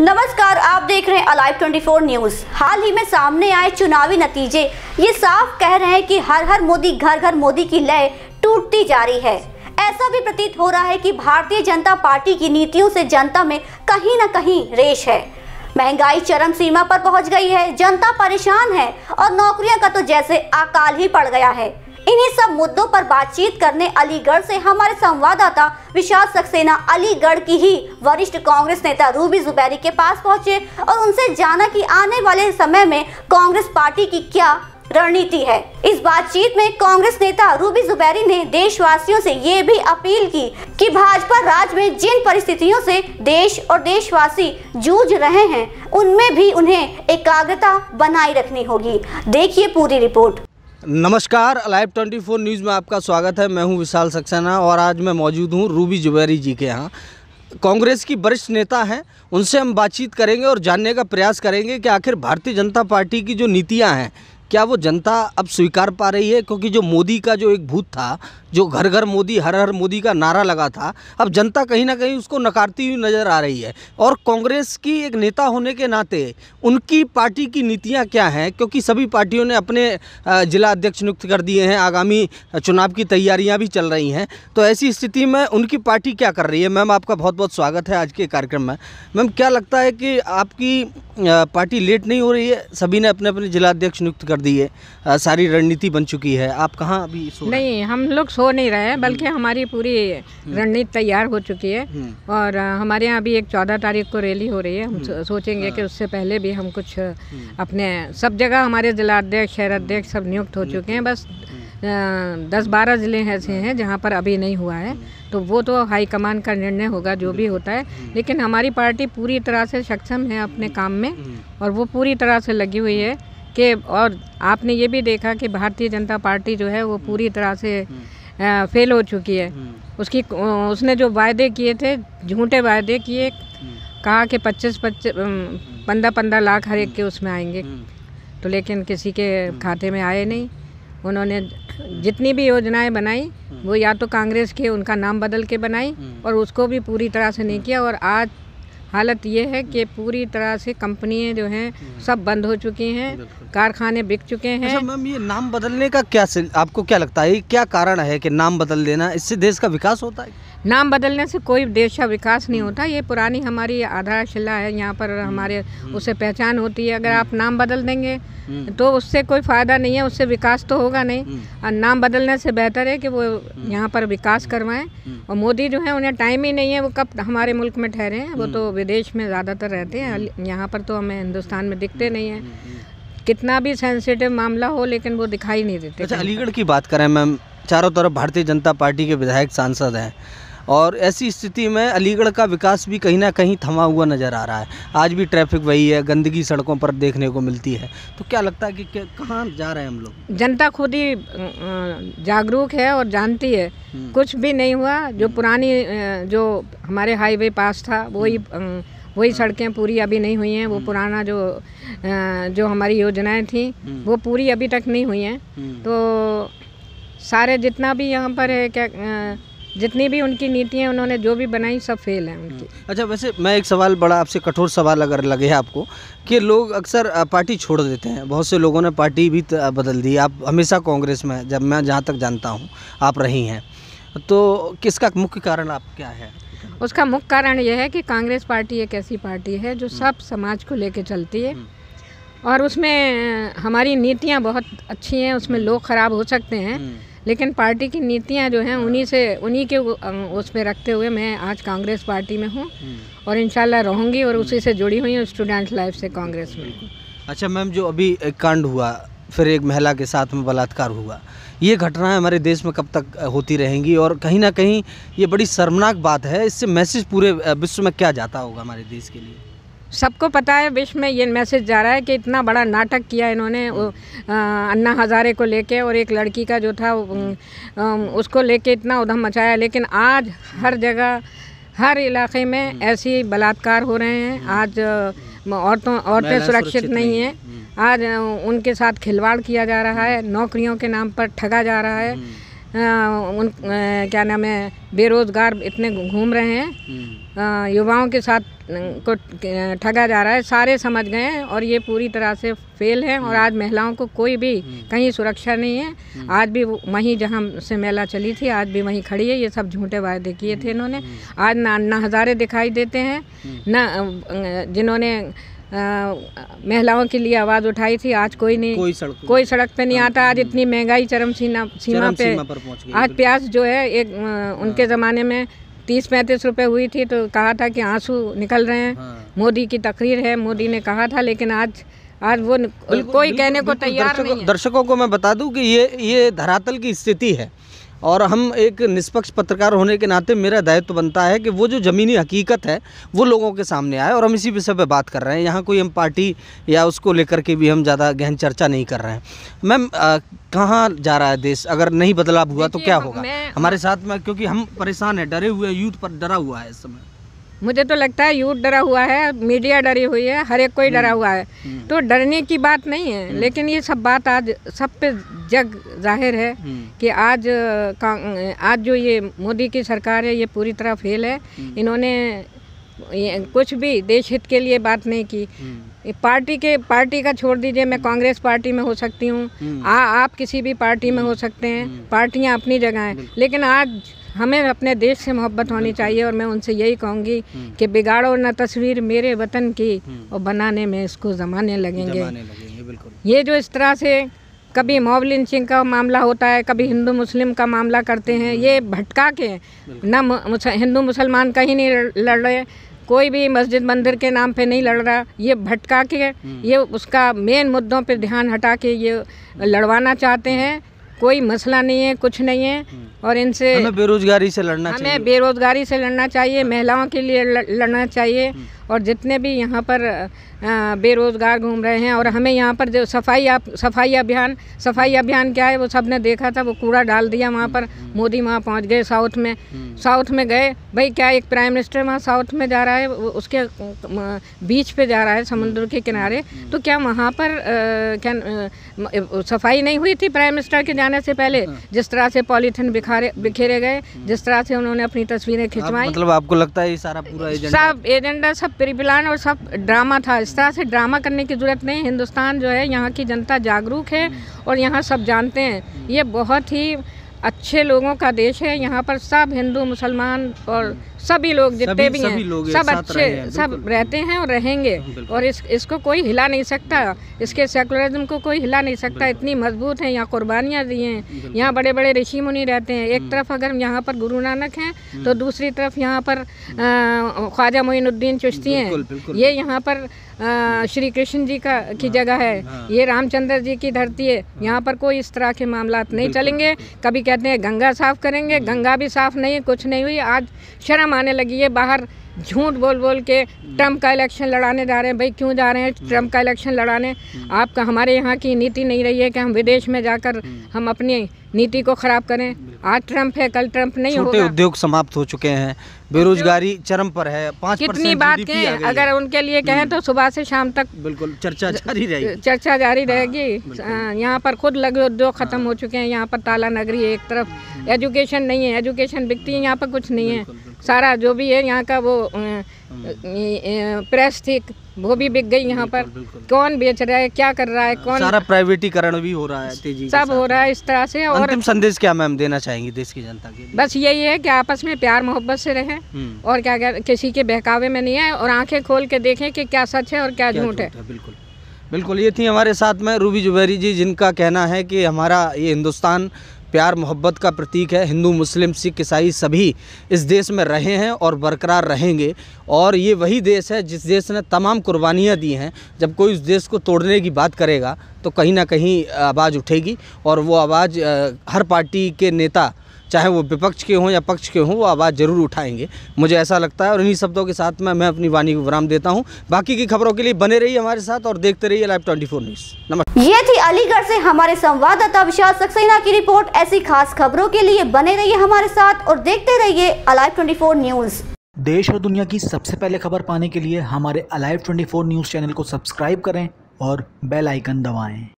नमस्कार आप देख रहे हैं अलाइव 24 न्यूज हाल ही में सामने आए चुनावी नतीजे ये साफ कह रहे हैं कि हर हर मोदी घर घर मोदी की लय टूटती जा रही है ऐसा भी प्रतीत हो रहा है कि भारतीय जनता पार्टी की नीतियों से जनता में कहीं ना कहीं रेश है महंगाई चरम सीमा पर पहुंच गई है जनता परेशान है और नौकरियों का तो जैसे अकाल ही पड़ गया है इन्हीं सब मुद्दों पर बातचीत करने अलीगढ़ से हमारे संवाददाता विशाल सक्सेना अलीगढ़ की ही वरिष्ठ कांग्रेस नेता रूबी जुबैरी के पास पहुंचे और उनसे जाना कि आने वाले समय में कांग्रेस पार्टी की क्या रणनीति है इस बातचीत में कांग्रेस नेता रूबी जुबैरी ने देशवासियों से ये भी अपील की कि भाजपा राज्य में जिन परिस्थितियों से देश और देशवासी जूझ रहे हैं उनमें भी उन्हें एकाग्रता बनाए रखनी होगी देखिए पूरी रिपोर्ट नमस्कार लाइव 24 न्यूज़ में आपका स्वागत है मैं हूं विशाल सक्सेना और आज मैं मौजूद हूं रूबी जुबैरी जी के यहाँ कांग्रेस की वरिष्ठ नेता हैं उनसे हम बातचीत करेंगे और जानने का प्रयास करेंगे कि आखिर भारतीय जनता पार्टी की जो नीतियाँ हैं क्या वो जनता अब स्वीकार पा रही है क्योंकि जो मोदी का जो एक भूत था जो घर घर मोदी हर हर मोदी का नारा लगा था अब जनता कहीं ना कहीं उसको नकारती हुई नज़र आ रही है और कांग्रेस की एक नेता होने के नाते उनकी पार्टी की नीतियां क्या हैं क्योंकि सभी पार्टियों ने अपने जिला अध्यक्ष नियुक्त कर दिए हैं आगामी चुनाव की तैयारियाँ भी चल रही हैं तो ऐसी स्थिति में उनकी पार्टी क्या कर रही है मैम आपका बहुत बहुत स्वागत है आज के कार्यक्रम में मैम क्या लगता है कि आपकी पार्टी लेट नहीं हो रही है सभी ने अपने अपने जिला अध्यक्ष नियुक्त कर कर आ, सारी रणनीति बन चुकी है आप कहाँ अभी सो नहीं हम लोग सो नहीं रहे हैं बल्कि हम्म। हमारी पूरी हम्म। रणनीति तैयार हो चुकी है हम्म। और हमारे यहाँ अभी एक चौदह तारीख को रैली हो रही है हम सोचेंगे हाँ। कि उससे पहले भी हम कुछ अपने सब जगह हमारे जिलाध्यक्ष शहर अध्यक्ष सब नियुक्त हो चुके हैं बस दस बारह ज़िले ऐसे हाँ। हैं जहाँ पर अभी नहीं हुआ है तो वो तो हाईकमान का निर्णय होगा जो भी होता है लेकिन हमारी पार्टी पूरी तरह से सक्षम है अपने काम में और वो पूरी तरह से लगी हुई है कि और आपने ये भी देखा कि भारतीय जनता पार्टी जो है वो हम्म। पूरी तरह से हम्म। फेल हो चुकी है हम्म। उसकी उसने जो वायदे किए थे झूठे वायदे किए कहा कि पच्चीस पच्चीस पंद्रह पंद्रह लाख हर एक के उसमें आएंगे तो लेकिन किसी के खाते में आए नहीं उन्होंने जितनी भी योजनाएं बनाई वो या तो कांग्रेस के उनका नाम बदल के बनाई और उसको भी पूरी तरह से नहीं किया और आज हालत ये है कि हम्म। पूरी तरह से कंपनियां जो हैं सब बंद हो चुकी हैं कारखाने बिक चुके हैं अच्छा, मैम ये नाम बदलने का क्या आपको क्या लगता है क्या कारण है कि नाम बदल देना इससे देश का विकास होता है नाम बदलने से कोई देश का विकास नहीं होता ये पुरानी हमारी आधारशिला है यहाँ पर हम्म, हमारे हम्म। उससे पहचान होती है अगर आप हम्म। नाम बदल देंगे तो उससे कोई फ़ायदा नहीं है उससे विकास तो होगा नहीं और नाम बदलने से बेहतर है कि वो यहाँ पर विकास करवाएं और मोदी जो है उन्हें टाइम ही नहीं है वो कब हमारे मुल्क में ठहरे हैं वो तो विदेश में ज़्यादातर रहते हैं यहाँ पर तो हमें हिंदुस्तान में दिखते नहीं हैं कितना भी सेंसिटिव मामला हो लेकिन वो दिखाई नहीं देते अच्छा अलीगढ़ की बात करें मैम चारों तरफ भारतीय जनता पार्टी के विधायक सांसद हैं और ऐसी स्थिति में अलीगढ़ का विकास भी कहीं ना कहीं थमा हुआ नज़र आ रहा है आज भी ट्रैफिक वही है गंदगी सड़कों पर देखने को मिलती है तो क्या लगता है कि कहाँ जा रहे हैं हम लोग जनता खुद ही जागरूक है और जानती है हम्म। कुछ भी नहीं हुआ जो हम्म। पुरानी जो हमारे हाईवे पास था वही हम्म। वही हाँ। सड़कें पूरी अभी नहीं हुई हैं वो पुराना जो जो हमारी योजनाएं थी वो पूरी अभी तक नहीं हुई हैं तो सारे जितना भी यहाँ पर है क्या जितनी भी उनकी नीतियाँ उन्होंने जो भी बनाई सब फेल हैं उनकी हम्म। अच्छा वैसे मैं एक सवाल बड़ा आपसे कठोर सवाल अगर लगे आपको कि लोग अक्सर पार्टी छोड़ देते हैं बहुत से लोगों ने पार्टी भी बदल दी आप हमेशा कांग्रेस में जब मैं जहाँ तक जानता हूँ आप रही हैं तो किसका मुख्य कारण आप क्या है उसका मुख्य कारण यह है कि कांग्रेस पार्टी एक ऐसी पार्टी है जो हम्म। सब समाज को लेकर चलती है हम्म। और उसमें हमारी नीतियाँ बहुत अच्छी हैं उसमें लोग ख़राब हो सकते हैं लेकिन पार्टी की नीतियाँ जो हैं उन्हीं से उन्हीं के उसमें रखते हुए मैं आज कांग्रेस पार्टी में हूँ हम्म। और इन रहूँगी और उसी हम्म। से जुड़ी हुई हूँ स्टूडेंट लाइफ से कांग्रेस में अच्छा मैम जो अभी एक कांड हुआ फिर एक महिला के साथ में बलात्कार हुआ ये घटनाएं हमारे देश में कब तक होती रहेंगी और कहीं ना कहीं ये बड़ी शर्मनाक बात है इससे मैसेज पूरे विश्व में क्या जाता होगा हमारे देश के लिए सबको पता है विश्व में ये मैसेज जा रहा है कि इतना बड़ा नाटक किया इन्होंने अन्ना हज़ारे को लेके और एक लड़की का जो था उसको लेके इतना उधम मचाया लेकिन आज हर जगह हर इलाके में ऐसे बलात्कार हो रहे हैं आज औरतों औरतें सुरक्षित नहीं हैं आज उनके साथ खिलवाड़ किया जा रहा है नौकरियों के नाम पर ठगा जा रहा है हम्म। उन क्या नाम है बेरोज़गार इतने घूम रहे हैं हम्म। युवाओं के साथ को ठगा जा रहा है सारे समझ गए हैं और ये पूरी तरह से फेल हैं और हम्म। आज महिलाओं को कोई भी हम्म। कहीं सुरक्षा नहीं है आज भी वहीं जहाँ से मेला चली थी आज भी वहीं खड़ी है ये सब झूठे वायदे किए थे इन्होंने आज ना ना हज़ारे दिखाई देते हैं ना जिन्होंने महिलाओं के लिए आवाज़ उठाई थी आज कोई नहीं कोई सड़क कोई सड़क पे नहीं हाँ, आता आज इतनी हम्म। महंगाई चरम सीमा सीमा पे आज प्याज जो है एक हाँ। उनके ज़माने में तीस पैंतीस रुपए हुई थी तो कहा था कि आंसू निकल रहे हैं हाँ। मोदी की तकरीर है मोदी ने कहा था लेकिन आज आज वो कोई कहने को तैयार नहीं दर्शकों को मैं बता दूं कि ये ये धरातल की स्थिति है और हम एक निष्पक्ष पत्रकार होने के नाते मेरा दायित्व तो बनता है कि वो जो ज़मीनी हकीकत है वो लोगों के सामने आए और हम इसी विषय पर बात कर रहे हैं यहाँ कोई हम पार्टी या उसको लेकर के भी हम ज़्यादा गहन चर्चा नहीं कर रहे हैं मैम कहाँ जा रहा है देश अगर नहीं बदलाव हुआ तो क्या होगा हमारे साथ में क्योंकि हम परेशान हैं डरे हुए यूथ पर डरा हुआ है इस समय मुझे तो लगता है यूथ डरा हुआ है मीडिया डरी हुई है हर एक कोई डरा हम्म, हुआ है हम्म। तो डरने की बात नहीं है हम्म। लेकिन ये सब बात आज सब पे जग जाहिर है कि आज आज जो ये मोदी की सरकार है ये पूरी तरह फेल है इन्होंने कुछ भी देश हित के लिए बात नहीं की पार्टी के पार्टी का छोड़ दीजिए मैं कांग्रेस पार्टी में हो सकती हूँ आप किसी भी पार्टी में हो सकते हैं पार्टियाँ अपनी जगह हैं लेकिन आज हमें अपने देश से मोहब्बत होनी चाहिए और मैं उनसे यही कहूँगी हम्म। कि बिगाड़ो ना तस्वीर मेरे वतन की हम्म। और बनाने में इसको जमाने लगेंगे, जमाने लगेंगे ये जो इस तरह से कभी मॉब लिंचिंग का मामला होता है कभी हिंदू मुस्लिम का मामला करते हैं हम्म। ये भटका के ना हिंदू मुसलमान का ही नहीं लड़ रहे कोई भी मस्जिद मंदिर के नाम पे नहीं लड़ रहा ये भटका के ये उसका मेन मुद्दों पे ध्यान हटा के ये लड़वाना चाहते हैं कोई मसला नहीं है कुछ नहीं है हम्म। और इनसे हमें बेरोजगारी से लड़ना हमें बेरोजगारी से लड़ना चाहिए हाँ। महिलाओं के लिए लड़ना चाहिए हम्म। और जितने भी यहाँ पर बेरोज़गार घूम रहे हैं और हमें यहाँ पर जो सफाई आप सफाई अभियान सफाई अभियान क्या है वो सब ने देखा था वो कूड़ा डाल दिया वहाँ पर मोदी वहाँ पहुँच गए साउथ में साउथ में गए भाई क्या एक प्राइम मिनिस्टर वहाँ साउथ में जा रहा है उसके बीच पे जा रहा है समुद्र के किनारे तो क्या वहाँ पर क्या सफाई नहीं हुई थी प्राइम मिनिस्टर के जाने से पहले जिस तरह से पॉलीथिन बिखारे बिखेरे गए जिस तरह से उन्होंने अपनी तस्वीरें खिंचवाई मतलब आपको लगता है ये सारा पूरा एजेंडा सब एजेंडा सब प्रिप्लान और सब ड्रामा था इस तरह से ड्रामा करने की ज़रूरत नहीं हिंदुस्तान जो है यहाँ की जनता जागरूक है और यहाँ सब जानते हैं ये बहुत ही अच्छे लोगों का देश है यहाँ पर सब हिंदू मुसलमान और सभी लोग जितने भी हैं सब अच्छे सब रहते हैं और रहेंगे और इस इसको कोई हिला नहीं सकता इसके सेकुलरिज्म को कोई हिला नहीं सकता इतनी मजबूत है यहाँ कुर्बानियाँ दी हैं यहाँ बड़े बड़े ऋषि मुनि रहते हैं एक हम्म। तरफ अगर यहाँ पर गुरु नानक हैं हम्म। तो दूसरी तरफ यहाँ पर हम्म। ख्वाजा मोइनुद्दीन चुश्ती हैं ये यहाँ पर श्री कृष्ण जी का की हाँ, जगह है हाँ। ये रामचंद्र जी की धरती है हाँ। यहाँ पर कोई इस तरह के मामला नहीं चलेंगे कभी कहते हैं गंगा साफ करेंगे गंगा भी साफ नहीं कुछ नहीं हुई आज शर्म आने लगी है बाहर झूठ बोल बोल के ट्रंप का इलेक्शन लड़ाने जा रहे हैं भाई क्यों जा रहे हैं ट्रंप का इलेक्शन लड़ाने आपका हमारे यहाँ की नीति नहीं रही है कि हम विदेश में जाकर हम अपनी नीति को ख़राब करें आज ट्रंप है कल ट्रंप नहीं छोटे उद्योग समाप्त हो चुके हैं बेरोजगारी चरम पर है पाँच कितनी बात कहें अगर उनके लिए कहें हम्म। तो सुबह से शाम तक बिल्कुल चर्चा जारी रहेगी चर्चा जारी हाँ, रहेगी हाँ, यहाँ पर खुद लघु उद्योग खत्म हाँ। हो चुके हैं यहाँ पर ताला नगरी एक तरफ हम्म। एजुकेशन नहीं है एजुकेशन बिकती है यहाँ पर कुछ नहीं है सारा जो भी है यहाँ का वो हम्म। प्रेस थी वो भी बिक गई यहाँ पर कौन बेच रहा है क्या कर रहा है कौन सारा प्राइवेटीकरण भी हो रहा है तेजी सब हो रहा है इस तरह से और अंतिम संदेश क्या मैम देना चाहेंगी देश की जनता के बस यही है कि आपस में प्यार मोहब्बत से रहें हम्म। और क्या किसी के बहकावे में नहीं आए और आंखें खोल के देखें कि क्या सच है और क्या झूठ है बिल्कुल बिल्कुल ये थी हमारे साथ में रूबी जुबैरी जी जिनका कहना है कि हमारा ये हिंदुस्तान प्यार मोहब्बत का प्रतीक है हिंदू मुस्लिम सिख ईसाई सभी इस देश में रहे हैं और बरकरार रहेंगे और ये वही देश है जिस देश ने तमाम कुर्बानियाँ दी हैं जब कोई उस देश को तोड़ने की बात करेगा तो कहीं ना कहीं आवाज़ उठेगी और वो आवाज़ हर पार्टी के नेता चाहे वो विपक्ष के हों या पक्ष के हों वो आवाज़ ज़रूर उठाएंगे मुझे ऐसा लगता है और इन्हीं शब्दों के साथ मैं मैं अपनी वाणी को विराम देता हूँ बाकी की खबरों के लिए बने रहिए हमारे साथ और देखते रहिए लाइव ट्वेंटी फोर न्यूज़ नमस्कार ये थी अलीगढ़ से हमारे संवाददाता विशाल सक्सेना की रिपोर्ट ऐसी खास खबरों के लिए बने रहिए हमारे साथ और देखते रहिए अलाइव ट्वेंटी न्यूज़ देश और दुनिया की सबसे पहले खबर पाने के लिए हमारे अलाइव ट्वेंटी न्यूज़ चैनल को सब्सक्राइब करें और बेल आइकन दबाएं